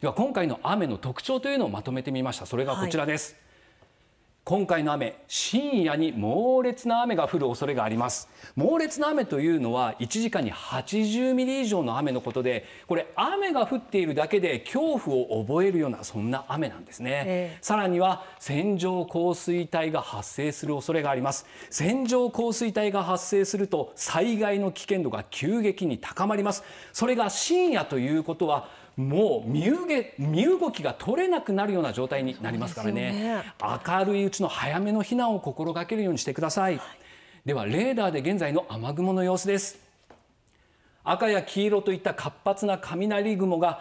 では今回の雨の特徴というのをまとめてみましたそれがこちらです、はい、今回の雨深夜に猛烈な雨が降る恐れがあります猛烈な雨というのは1時間に80ミリ以上の雨のことでこれ雨が降っているだけで恐怖を覚えるようなそんな雨なんですね、えー、さらには線状降水帯が発生する恐れがあります線状降水帯が発生すると災害の危険度が急激に高まりますそれが深夜ということはもう身動身動きが取れなくなるような状態になりますからね、ね、明るいうちの早めの避難を心がけるようにしてください、はい、ではレーダーで現在の雨雲の様子です赤や黄色といった活発な雷雲が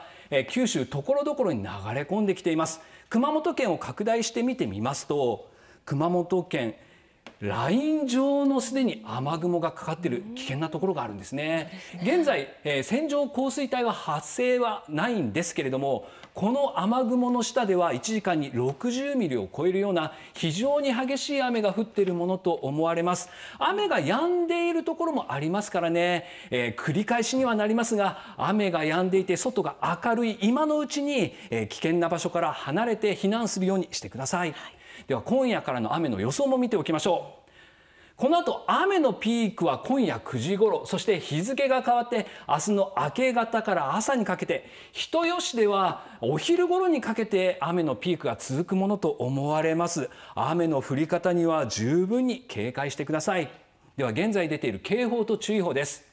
九州ところどころに流れ込んできています熊本県を拡大して見てみますと熊本県ライン上のすでに雨雲がかかっている危険なところがあるんですね。現在、えー、線状降水帯は発生はないんですけれども、この雨雲の下では1時間に60ミリを超えるような非常に激しい雨が降っているものと思われます。雨が止んでいるところもありますからね、えー、繰り返しにはなりますが、雨が止んでいて外が明るい今のうちに、えー、危険な場所から離れて避難するようにしてください。はいでは今夜からの雨の予想も見ておきましょう。この後雨のピークは今夜9時頃そして日付が変わって明日の明け方から朝にかけて人吉ではお昼頃にかけて雨のピークが続くものと思われます雨の降り方には十分に警戒してくださいでは現在出ている警報と注意報です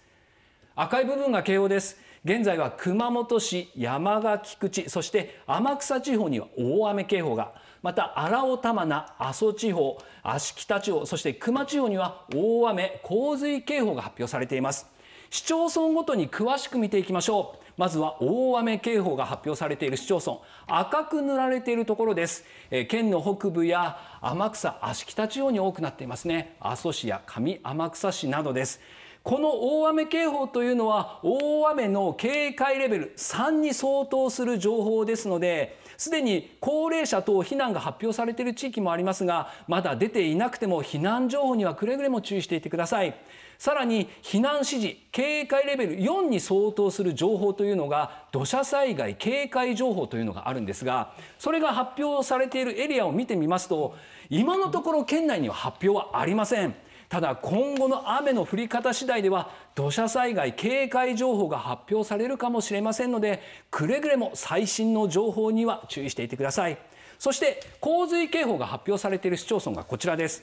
赤い部分が警報です現在は熊本市山垣口そして天草地方には大雨警報がまた荒尾玉名阿蘇地方芦北地方そして球磨地方には大雨洪水警報が発表されています市町村ごとに詳しく見ていきましょうまずは大雨警報が発表されている市町村赤く塗られているところです、え県の北部や天草芦北地方に多くなっていますね阿蘇市や上天草市などですこの大雨警報というのは大雨の警戒レベル3に相当する情報ですのですでに高齢者等避難が発表されている地域もありますがまだ出ていなくても避難情報にはくれぐれも注意していてください。さらに避難指示警戒レベル4に相当する情報というのが土砂災害警戒情報というのがあるんですがそれが発表されているエリアを見てみますと今のところ県内には発表はありません。ただ今後の雨の降り方次第では土砂災害警戒情報が発表されるかもしれませんのでくれぐれも最新の情報には注意していてくださいそして洪水警報が発表されている市町村がこちらです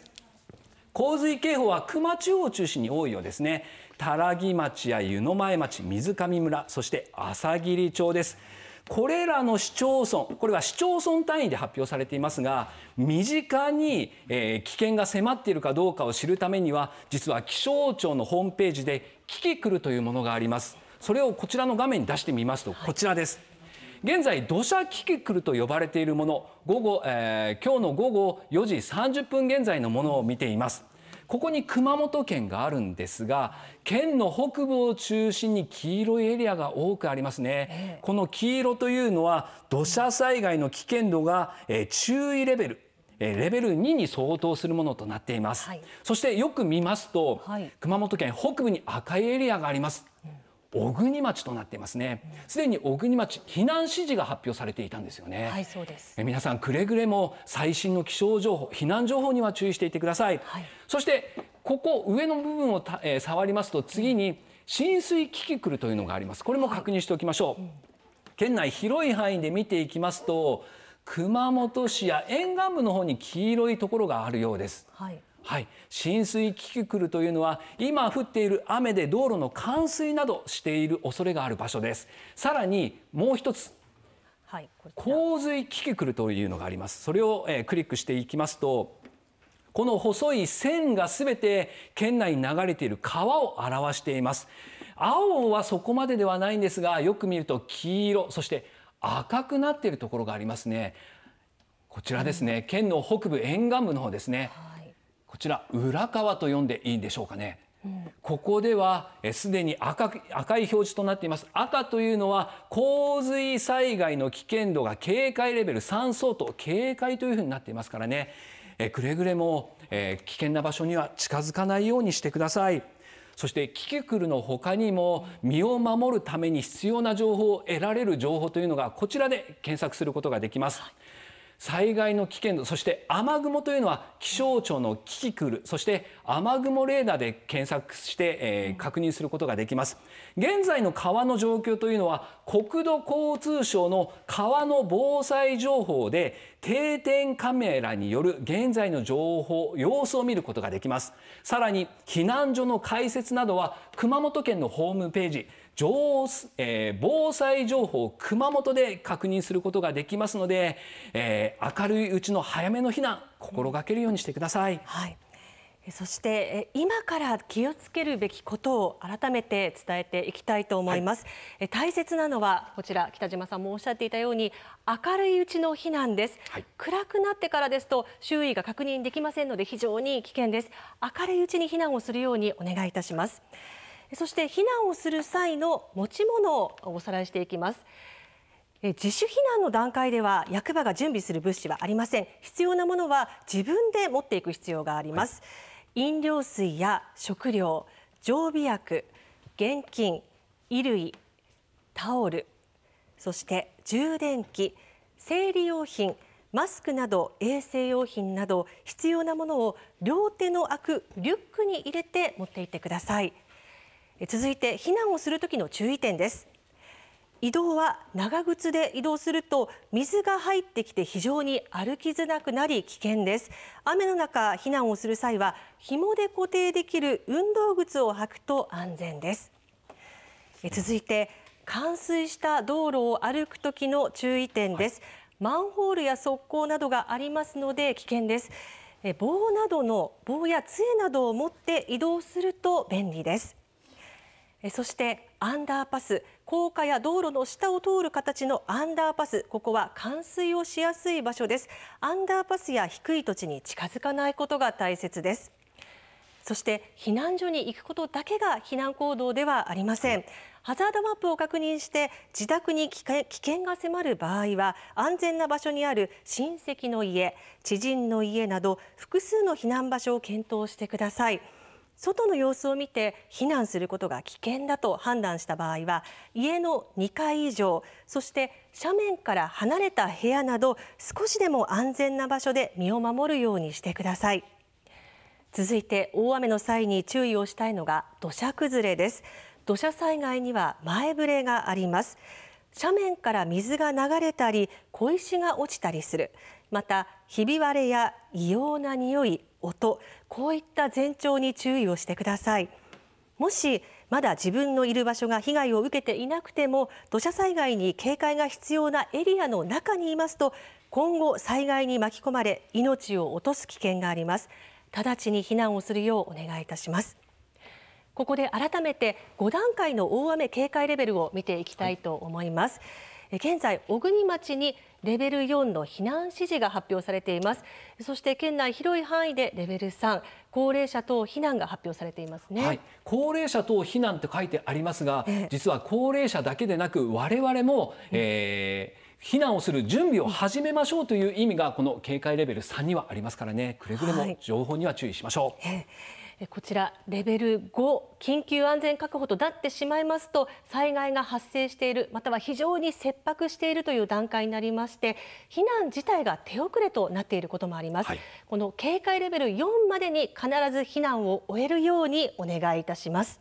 洪水警報は球磨地方を中心に多いようですね多良木町や湯前町水上村そして朝霧町ですこれらの市町村これは市町村単位で発表されていますが身近に、え危険が迫っているかどうかを知るためには実は気象庁のホームページでキキクルというものがありますそれをこちらの画面に出してみますとこちらです、現在土砂キキクルと呼ばれているもの午後、えー、今日の午後4時30分現在のものを見ていますここに熊本県があるんですが県の北部を中心に黄色いエリアが多くありますね、えー、この黄色というのは土砂災害の危険度が、えー、注意レベルレベル2に相当するものとなっています、はい、そしてよく見ますと、はい、熊本県北部に赤いエリアがあります、うん小国町となっていますねすでに小国町避難指示が発表されていたんですよね、はい、そうです皆さんくれぐれも最新の気象情報避難情報には注意していてください、はい、そしてここ上の部分をえー、触りますと次に浸水キキクルというのがありますこれも確認しておきましょう、はい、県内広い範囲で見ていきますと熊本市や沿岸部の方に黄色いところがあるようです、はいはい、浸水キキクルというのは今降っている雨で道路の冠水などしている恐れがある場所ですさらにもう一つ、はい、洪水キキクルというのがありますそれを、えー、クリックしていきますとこの細い線が全て県内に流れている川を表しています青はそこまでではないんですがよく見ると黄色そして赤くなっているところがありますねこちらですね、県の北部沿岸部の方ですね、はいこちら浦川と呼んでいいんでしょうかね。うん、ここではすでに赤赤い表示となっています赤というのは洪水災害の危険度が警戒レベル3相当警戒というふうになっていますからねえくれぐれも、え危険な場所には近づかないようにしてくださいそしてキキクルの他にも身を守るために必要な情報を得られる情報というのがこちらで検索することができます、はい災害の危険度そして雨雲というのは気象庁のキキクルそして雨雲レーダーで検索して、えー、確認することができます現在の川の状況というのは国土交通省の川の防災情報で定点カメラによる現在の情報様子を見ることができますさらに避難所の開設などは熊本県のホームページ情、えー、防災情報を熊本で確認することができますので、えー、明るいうちの早めの避難心がけるようにしてください。はいそして今から気をつけるべきことを改めて伝えていきたいと思います、はい、大切なのはこちら北島さんもおっしゃっていたように明るいうちの避難です、はい、暗くなってからですと周囲が確認できませんので非常に危険です明るいうちに避難をするようにお願いいたしますそして避難をする際の持ち物をおさらいしていきます。自主避難の段階では役場が準備する物資はありません必要なものは自分で持っていく必要があります、はい、飲料水や食料常備薬現金衣類タオルそして充電器生理用品マスクなど衛生用品など必要なものを両手の開くリュックに入れて持っていってください続いて避難をする時の注意点です移動は長靴で移動すると水が入ってきて非常に歩きづらくなり危険です雨の中避難をする際は紐で固定できる運動靴を履くと安全です続いて冠水した道路を歩く時の注意点です、マンホールや側溝などがありますので危険です棒などの棒や杖などを持って移動すると便利ですそしてアンダーパス高架や道路の下を通る形のアンダーパスここは冠水をしやすい場所ですアンダーパスや低い土地に近づかないことが大切ですそして避難所に行くことだけが避難行動ではありませんハザードマップを確認して自宅に危険が迫る場合は安全な場所にある親戚の家知人の家など複数の避難場所を検討してください外の様子を見て避難することが危険だと判断した場合は家の2階以上そして斜面から離れた部屋など少しでも安全な場所で身を守るようにしてください続いて大雨の際に注意をしたいのが土砂崩れです土砂災害には前触れがあります斜面から水が流れたり小石が落ちたりするまたひび割れや異様な匂い音こういった前兆に注意をしてくださいもしまだ自分のいる場所が被害を受けていなくても土砂災害に警戒が必要なエリアの中にいますと今後災害に巻き込まれ命を落とす危険があります直ちに避難をするようお願いいたしますここで改めて5段階の大雨警戒レベルを見ていきたいと思います、はい現在小国町にレベル4の避難指示が発表されていますそして県内広い範囲でレベル3高齢者等避難が発表されていますね、はい、高齢者等避難と書いてありますが、ええ、実は高齢者だけでなく我々も、えー、避難をする準備を始めましょうという意味がこの警戒レベル3にはありますからねくれぐれも情報には注意しましょう、はいえこちらレベル5緊急安全確保となってしまいますと災害が発生しているまたは非常に切迫しているという段階になりまして避難自体が手遅れとなっていることもあります、はい、この警戒レベル4までに必ず避難を終えるようにお願いいたします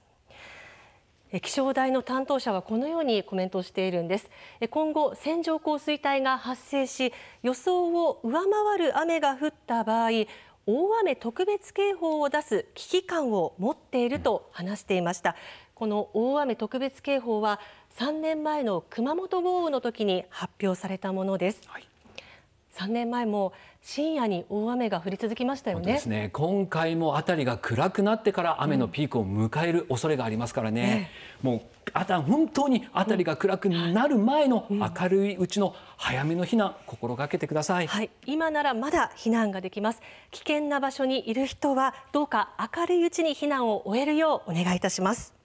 気象台の担当者はこのようにコメントしているんです今後線状降水帯が発生し予想を上回る雨が降った場合大雨特別警報を出す危機感を持っていると話していましたこの大雨特別警報は3年前の熊本豪雨の時に発表されたものです、はい3年前も深夜に大雨が降り続きましたよねですね今回も辺りが暗くなってから雨のピークを迎える恐れがありますからね、うん、もうあた本当に辺りが暗くなる前の明るいうちの早めの避難、心がけてください、はい、今ならまだ避難ができます危険な場所にいる人はどうか明るいうちに避難を終えるようお願いいたします